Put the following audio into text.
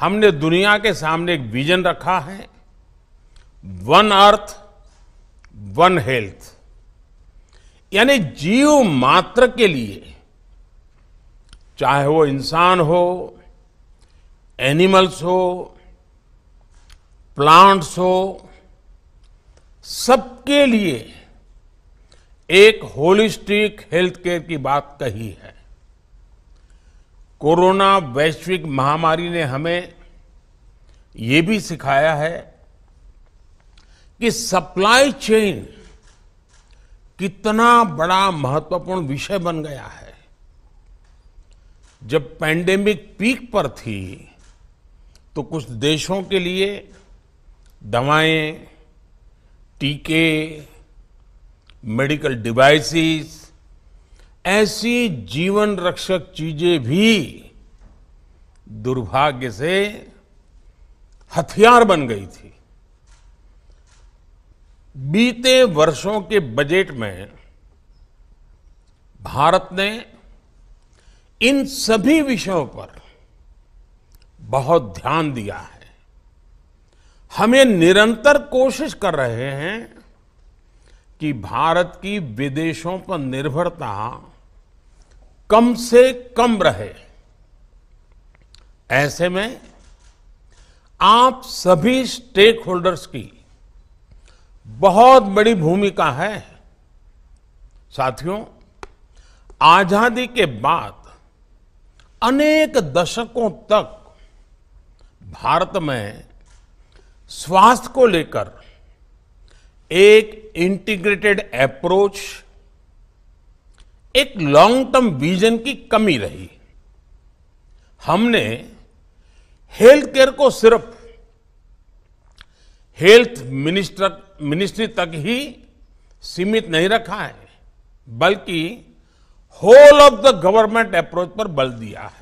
हमने दुनिया के सामने एक विजन रखा है वन अर्थ वन हेल्थ यानी जीव मात्र के लिए चाहे वो इंसान हो एनिमल्स हो प्लांट्स हो सबके लिए एक होलिस्टिक हेल्थ केयर की बात कही है कोरोना वैश्विक महामारी ने हमें ये भी सिखाया है कि सप्लाई चेन कितना बड़ा महत्वपूर्ण विषय बन गया है जब पैंडेमिक पीक पर थी तो कुछ देशों के लिए दवाएं टीके मेडिकल डिवाइसेस ऐसी जीवन रक्षक चीजें भी दुर्भाग्य से हथियार बन गई थी बीते वर्षों के बजट में भारत ने इन सभी विषयों पर बहुत ध्यान दिया है हम ये निरंतर कोशिश कर रहे हैं कि भारत की विदेशों पर निर्भरता कम से कम रहे ऐसे में आप सभी स्टेक होल्डर्स की बहुत बड़ी भूमिका है साथियों आजादी के बाद अनेक दशकों तक भारत में स्वास्थ्य को लेकर एक इंटीग्रेटेड अप्रोच एक लॉन्ग टर्म विजन की कमी रही हमने हेल्थ केयर को सिर्फ हेल्थ मिनिस्टर मिनिस्ट्री तक ही सीमित नहीं रखा है बल्कि whole of the government approach पर बल दिया है